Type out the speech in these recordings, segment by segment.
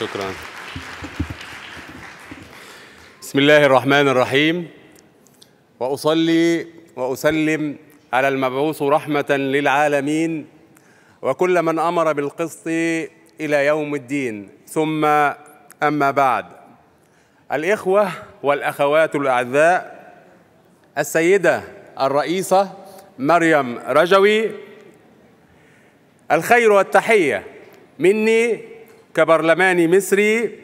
شكرا بسم الله الرحمن الرحيم واصلي واسلم على المبعوث رحمه للعالمين وكل من امر بالقسط الى يوم الدين ثم اما بعد الاخوه والاخوات الاعزاء السيده الرئيسه مريم رجوي الخير والتحيه مني كبرلماني مصري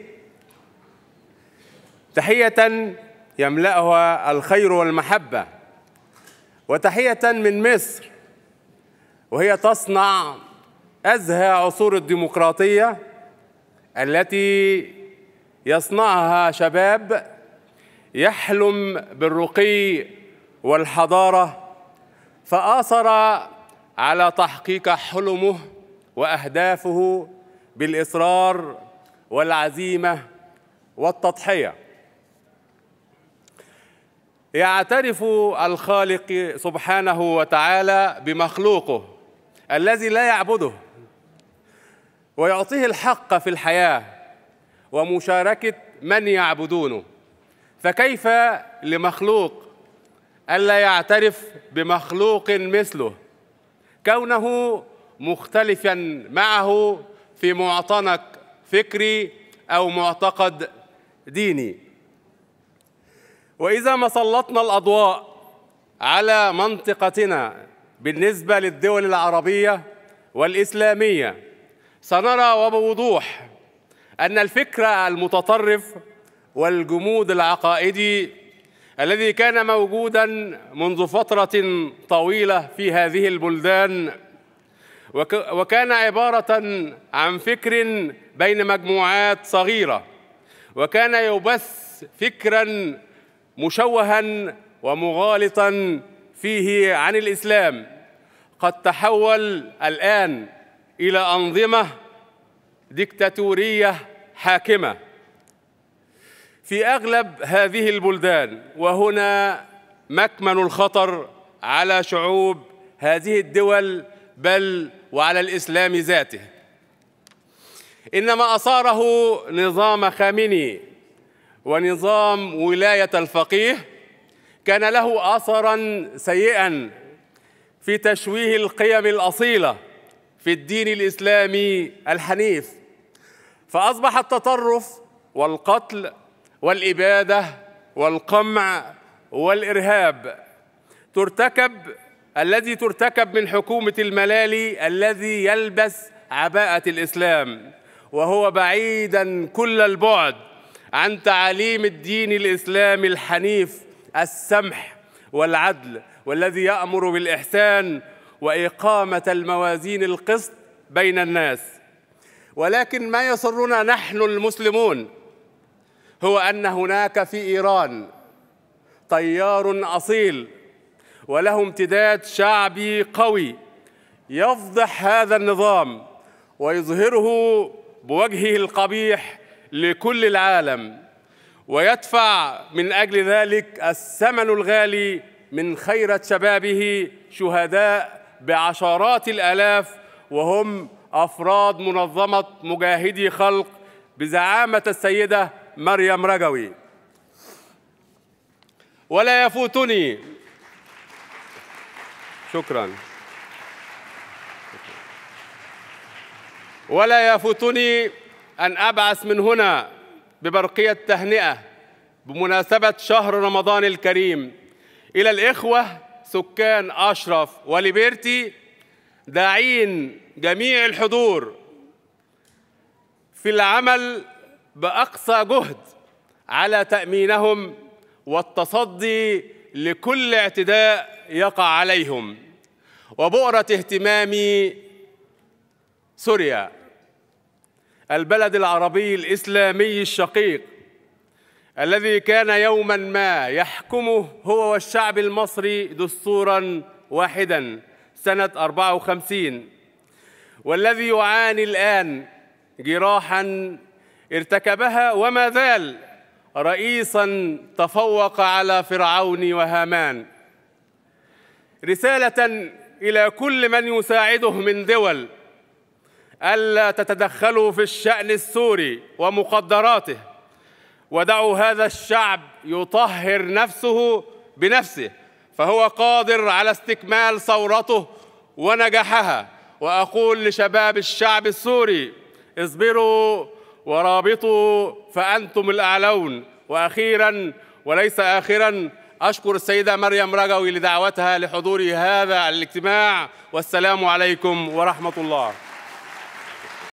تحية يملأها الخير والمحبة وتحية من مصر وهي تصنع أزهى عصور الديمقراطية التي يصنعها شباب يحلم بالرقي والحضارة فآثر على تحقيق حلمه وأهدافه بالاصرار والعزيمه والتضحيه يعترف الخالق سبحانه وتعالى بمخلوقه الذي لا يعبده ويعطيه الحق في الحياه ومشاركه من يعبدونه فكيف لمخلوق الا يعترف بمخلوق مثله كونه مختلفا معه في معتنق فكري أو معتقد ديني وإذا ما سلطنا الأضواء على منطقتنا بالنسبة للدول العربية والإسلامية سنرى وبوضوح أن الفكر المتطرف والجمود العقائدي الذي كان موجودا منذ فترة طويلة في هذه البلدان وكان عبارة عن فكر بين مجموعات صغيرة وكان يبث فكرا مشوها ومغالطا فيه عن الإسلام قد تحول الآن إلى أنظمة ديكتاتورية حاكمة في أغلب هذه البلدان وهنا مكمن الخطر على شعوب هذه الدول بل وعلى الإسلام ذاته إنما أصاره نظام خامني ونظام ولاية الفقيه كان له أثرا سيئا في تشويه القيم الأصيلة في الدين الإسلامي الحنيف فأصبح التطرف والقتل والإبادة والقمع والإرهاب ترتكب الذي ترتكب من حكومة الملالي الذي يلبس عباءة الإسلام وهو بعيدا كل البعد عن تعاليم الدين الإسلامي الحنيف السمح والعدل والذي يأمر بالإحسان وإقامة الموازين القسط بين الناس ولكن ما يسرنا نحن المسلمون هو أن هناك في إيران تيار أصيل وله امتداد شعبي قوي يفضح هذا النظام ويظهره بوجهه القبيح لكل العالم ويدفع من اجل ذلك الثمن الغالي من خيره شبابه شهداء بعشرات الالاف وهم افراد منظمه مجاهدي خلق بزعامه السيده مريم رجوي ولا يفوتني شكرا ولا يفوتني أن أبعث من هنا ببرقية تهنئة بمناسبة شهر رمضان الكريم إلى الإخوة سكان أشرف وليبرتي داعين جميع الحضور في العمل بأقصى جهد على تأمينهم والتصدي لكل اعتداء يقع عليهم وبؤرة اهتمام سوريا البلد العربي الإسلامي الشقيق الذي كان يوما ما يحكمه هو والشعب المصري دستورا واحدا سنة 54 والذي يعاني الآن جراحا ارتكبها وما زال رئيسا تفوق على فرعون وهامان رسالة إلى كل من يساعده من دول ألا تتدخلوا في الشأن السوري ومقدراته ودعوا هذا الشعب يطهر نفسه بنفسه فهو قادر على استكمال ثورته ونجاحها وأقول لشباب الشعب السوري اصبروا ورابطوا فأنتم الأعلون وأخيرا وليس آخرا أشكر السيدة مريم رجوي لدعوتها لحضور هذا الاجتماع والسلام عليكم ورحمة الله